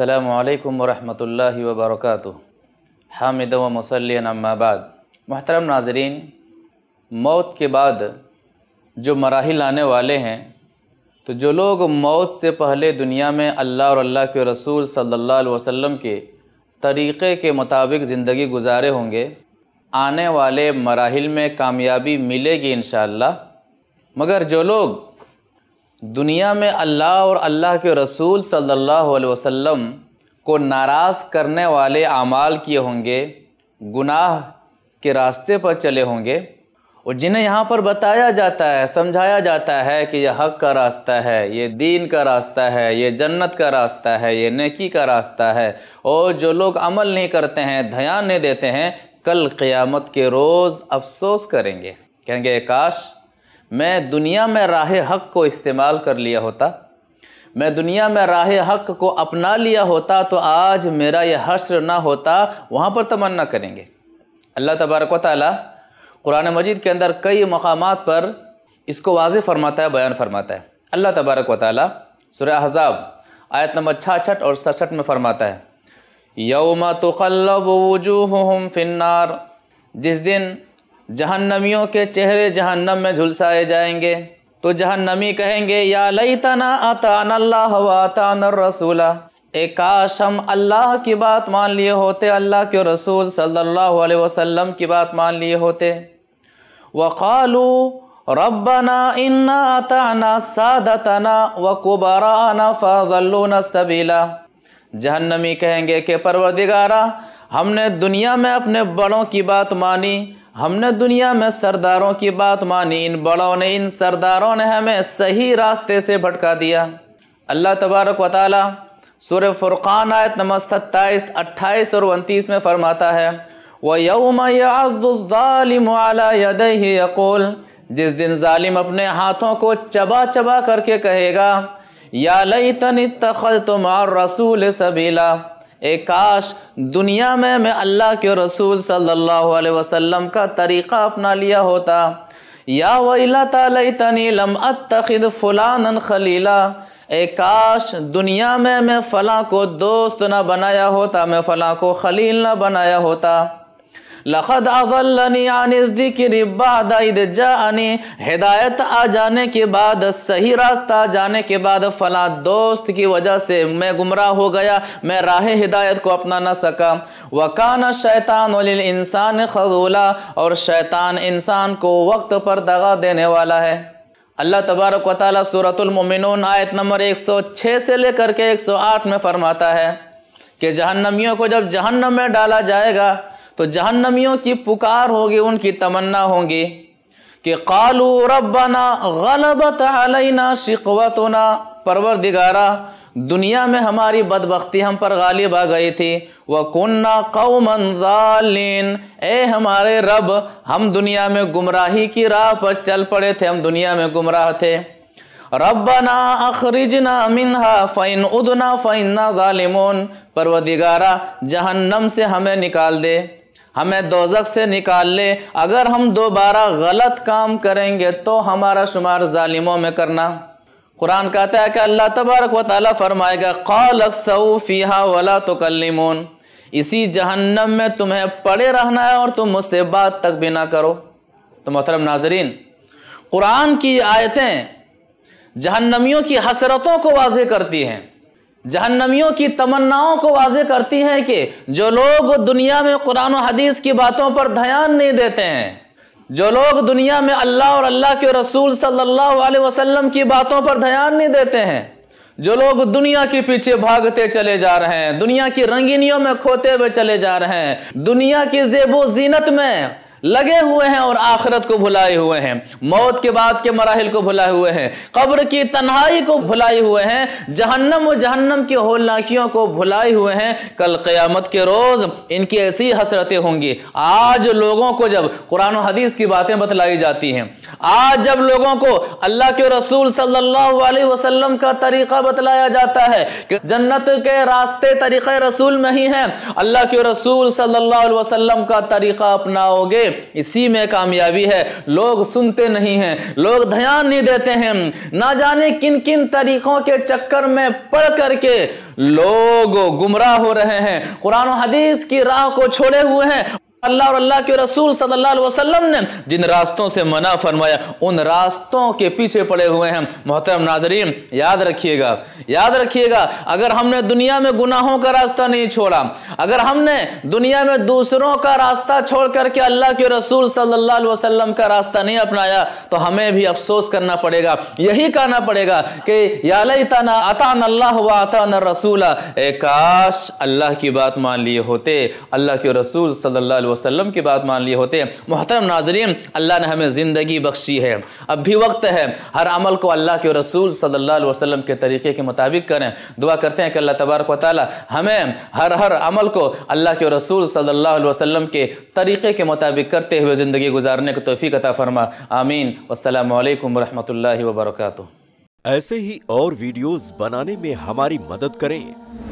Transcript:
असलकम वरहमल वबरक हामिद व मुसलिन अम्माबाद मोहतरम नाजरीन मौत के बाद जो मराहल आने वाले हैं तो जो लोग मौत से पहले दुनिया में अल्लाह और अल्लाह के रसूल सल्लल्लाहु अलैहि वसल्लम के तरीक़े के मुताबिक ज़िंदगी गुजारे होंगे आने वाले मराहल में कामयाबी मिलेगी इन मगर जो लोग दुनिया में अल्लाह और अल्लाह के रसूल सल्लल्लाहु अलैहि वसल्लम को नाराज़ करने वाले अमाल किए होंगे गुनाह के रास्ते पर चले होंगे और जिन्हें यहाँ पर बताया जाता है समझाया जाता है कि यह हक का रास्ता है ये दीन का रास्ता है ये जन्नत का रास्ता है ये नेकी का रास्ता है और जो लोग अमल नहीं करते हैं ध्यान नहीं देते हैं कल क़यामत के रोज़ अफसोस करेंगे कहेंगे काश मैं दुनिया में राह हक को इस्तेमाल कर लिया होता मैं दुनिया में राह हक को अपना लिया होता तो आज मेरा यह हश्र ना होता वहाँ पर तमन्ना करेंगे अल्लाह तबारक वाली कुरान मजीद के अंदर कई मकाम पर इसको वाज फरमाता है बयान फरमाता है अल्लाह तबारक व ताली सुर हज़ाब आयत नंबर छाछठ और सड़सठ में फरमाता है यौमा तो वजूह फिन्नार जिस दिन जहन्नमियों के चेहरे जहन्नम में झुलसाए जाएंगे तो जहन्नमी कहेंगे या लई तना अतान अल्लाह वातान रसूला ए काश हम अल्लाह की बात मान लिए होते अल्लाह के रसूल सल्लल्लाहु अलैहि वसल्लम की बात मान लिए होते वक़ालू रबना इन्ना अताना सादतना व कुबाराना फ़ल्लूना सबीला जहन्नमी कहेंगे कि परवरदिगारा हमने दुनिया में अपने बड़ों की बात मानी हमने दुनिया में सरदारों की बात मानी इन बड़ों ने इन सरदारों ने हमें सही रास्ते से भटका दिया अल्लाह तबारक वाली सुर फुरक़ान आयत नंबर सत्ताईस अट्ठाईस और उनतीस में फरमाता है वह यौम यदल जिस दिन ालिम अपने हाथों को चबा चबा करके कहेगा या लई तन तखल तुमार रसूल सबीला एक काश दुनिया में मैं अल्लाह के रसूल सल्लल्लाहु अलैहि वसल्लम का तरीक़ा अपना लिया होता या वला तनी लम अतखद फ़लान खलीला ए काश दुनिया में मैं फ़लाँ को दोस्त ना बनाया होता मैं फ़लाँ को खलील ना बनाया होता लखद अगलनी हिदायत आ जाने के बाद सही रास्ता जाने के बाद फला दोस्त की वजह से मैं गुमराह हो गया मैं राह हिदायत को अपना ना सका वकान शैतान वलिल इंसान खजूला और शैतान इंसान को वक्त पर दगा देने वाला है अल्लाह तबारक वाली सूरतमिन आयत नंबर 106 से लेकर के 108 में फरमाता है कि जहन्नमियों को जब जहन्नम में डाला जाएगा तो जहन्नमियों की पुकार होगी उनकी तमन्ना होंगी कि कालू रबना गलबत अलैना शिकवतना परवर दिगारा दुनिया में हमारी बदबख्ती हम पर गालिब आ गई थी व कन्ना कौमन जालिन ए हमारे रब हम दुनिया में गुमराही की राह पर चल पड़े थे हम दुनिया में गुमराह थे रबना अखरिजना मिनहा फ़ैन उदना फ़ैन्ना ालिमोन परवदिगारा जहन्नम से हमें निकाल दे हमें दोजक से निकाल ले अगर हम दोबारा गलत काम करेंगे तो हमारा शुमार ालिमों में करना कुरान कहता है कि अल्लाह तबारक व ताली फरमाएगा कौल फ़ीहा वला तो कल्लिमोन इसी जहन्नम में तुम्हें पड़े रहना है और तुम मुझसे बात तक भी ना करो तो मोहतरम नाजरीन कुरान की आयतें जहन्नमियों की हसरतों को वाजे करती हैं जहन्नमियों की तमन्नाओं को वाजे करती है कि जो लोग दुनिया में कुरान हदीस की बातों पर ध्यान नहीं देते हैं जो लोग दुनिया में अल्लाह और अल्लाह के रसूल सल्लल्लाहु अलैहि वसल्लम की बातों पर ध्यान नहीं देते हैं जो लोग दुनिया के पीछे भागते चले जा रहे हैं दुनिया की रंगीनियों में खोते हुए चले जा रहे हैं दुनिया की जेबो जीनत में लगे हुए हैं और आखिरत को भुलाए हुए हैं मौत के बाद के मराहल को भुलाए हुए हैं कब्र की तन्हाई को भुलाए हुए हैं जहन्नम और जहन्नम की होलनाकियों को भुलाए हुए हैं कल क़यामत के रोज़ इनकी ऐसी हसरतें होंगी आज लोगों को जब कुरान हदीस की बातें बतलाई जाती हैं आज जब लोगों को अल्लाह के रसूल सल्लल्लाहु अलैहि वसल्लम का तरीक़ा बतलाया जाता है कि जन्नत के रास्ते तरीक़े रसूल में ही हैं अल्लाह के रसूल सल्लल्लाहु अलैहि वसल्लम का तरीक़ा अपनाओगे इसी में कामयाबी है लोग सुनते नहीं हैं लोग ध्यान नहीं देते हैं ना जाने किन किन तरीकों के चक्कर में पड़ करके लोग गुमराह हो रहे हैं कुरान हदीस की राह को छोड़े हुए हैं अल्लाह और अल्लाह के रसूल सल्लल्लाहु अलैहि वसल्लम ने जिन रास्तों से मना फरमाया उन रास्तों के पीछे पड़े हुए हैं मोहतरम नाजरीन याद रखिएगा याद रखिएगा अगर हमने दुनिया में गुनाहों का रास्ता नहीं छोड़ा अगर हमने दुनिया में दूसरों का रास्ता छोड़ करके अल्लाह के रसूल सल्ला वसलम का रास्ता नहीं अपनाया तो हमें भी अफसोस करना पड़ेगा यही कहना पड़ेगा कि यालई तना अतान अल्लाह व अतान रसूला काश अल्लाह की बात मान लिए होते अल्लाह के रसूल सल्ला वसल्लम की बात मान लिए होते मोहतरम नाजरीन अल्लाह ने हमें ज़िंदगी बख्शी है अब भी वक्त है हर अमल को अल्लाह के रसूल सल्ला वसलम के तरीके के मुताबिक करें दुआ करते हैं कि अल्लाह तबारक ताली हमें हर हर अमल को अल्लाह के रसूल सल्ला वसलम के तरीके के मुताबिक करते हुए ज़िंदगी गुजारने की तोफ़ी अता फरमा आमीन असलकम वरहमल वर्का ऐसे ही और वीडियोस बनाने में हमारी मदद करें